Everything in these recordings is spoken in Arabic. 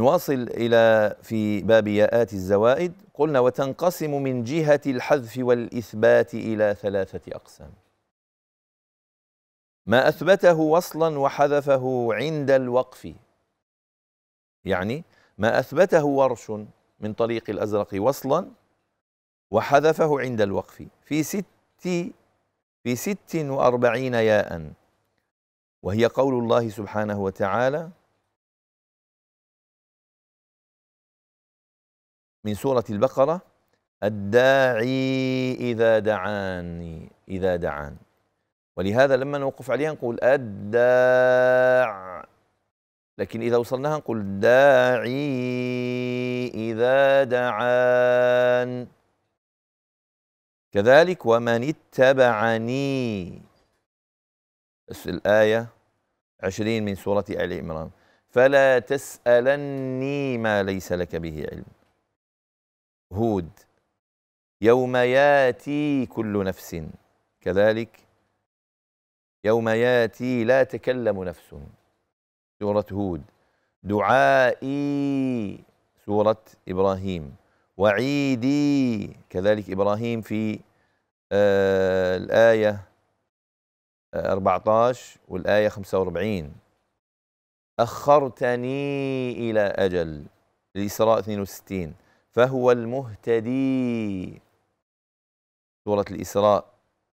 نواصل إلى في باب ياءات الزوائد قلنا وتنقسم من جهة الحذف والإثبات إلى ثلاثة أقسام ما أثبته وصلا وحذفه عند الوقف يعني ما أثبته ورش من طريق الأزرق وصلا وحذفه عند الوقف في ست في ست وأربعين ياء وهي قول الله سبحانه وتعالى من سورة البقرة الداعي إذا دعاني إذا دعان ولهذا لما نوقف عليها نقول الداع لكن إذا وصلناها نقول داعي إذا دعان كذلك ومن اتبعني الآية عشرين من سورة آل عمران فلا تسألني ما ليس لك به علم هود يوم ياتي كل نفس كذلك يوم ياتي لا تكلم نفس سورة هود دعائي سورة إبراهيم وعيدي كذلك إبراهيم في آه الآية 14 آه، والآية 45 أخرتني إلى أجل الإسراء 62 فهو المهتدي سورة الإسراء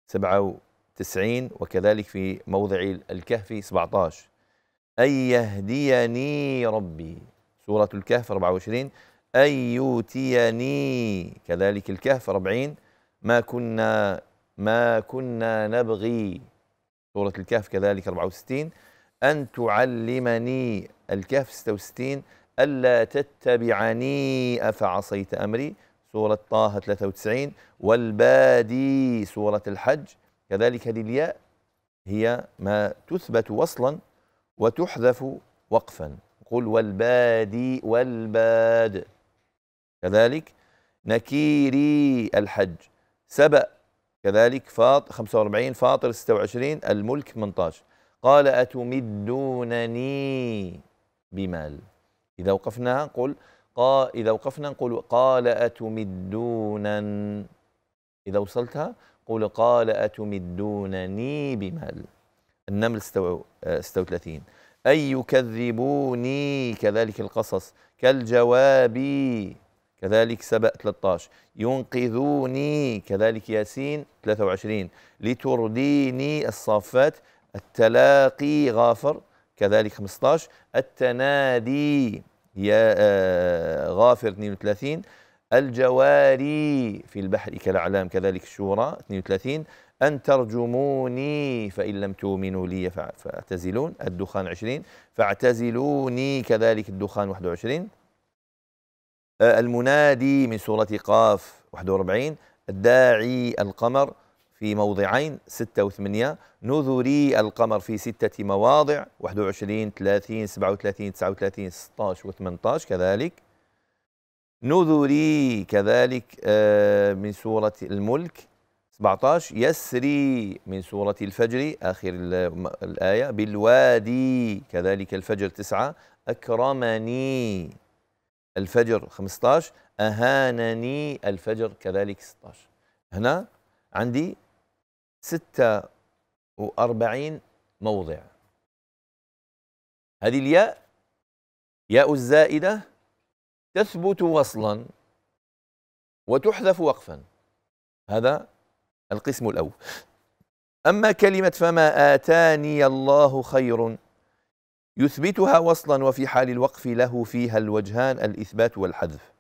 97 وكذلك في موضع الكهف 17 أن يهديني ربي سورة الكهف 24 أن يؤتيني كذلك الكهف 40 ما كنا ما كنا نبغي سورة الكهف كذلك 64 أن تعلمني الكهف 66 ألا تتبعني أفعصيت أمري سورة طه 93 والبادي سورة الحج كذلك هذه الياء هي ما تثبت وصلا وتحذف وقفا قل والبادي والباد كذلك نكيري الحج سبأ كذلك فاط 45 فاطر 26 الملك 18 قال أتمدونني بمال إذا وقفنا نقول قا إذا وقفنا نقول قال أتمدونا إذا وصلتها قول قال أتمدونني بمال النمل 36 آه، أي يكذبوني كذلك القصص كالجواب كذلك سبأ 13 ينقذوني كذلك ياسين 23 لترديني الصافات التلاقي غافر كذلك 15 التنادي يا آه، غافر 32 الجواري في البحر كالأعلام كذلك الشورى 32 أن ترجموني فإن لم تؤمنوا لي فاعتزلون الدخان 20 فاعتزلوني كذلك الدخان 21 آه، المنادي من سورة قاف 41 الداعي القمر في موضعين ستة وثمانية نذري القمر في ستة مواضع 21 30 37 39 16 و18 كذلك نذري كذلك آه، من سورة الملك 17 يسري من سورة الفجر آخر الآية بالوادي كذلك الفجر 9 أكرمني الفجر 15 أهانني الفجر كذلك 16 هنا عندي 46 موضع هذه الياء ياء الزائدة تثبت وصلا وتحذف وقفا هذا القسم الأول أما كلمة فما آتاني الله خير يثبتها وصلا وفي حال الوقف له فيها الوجهان الإثبات والحذف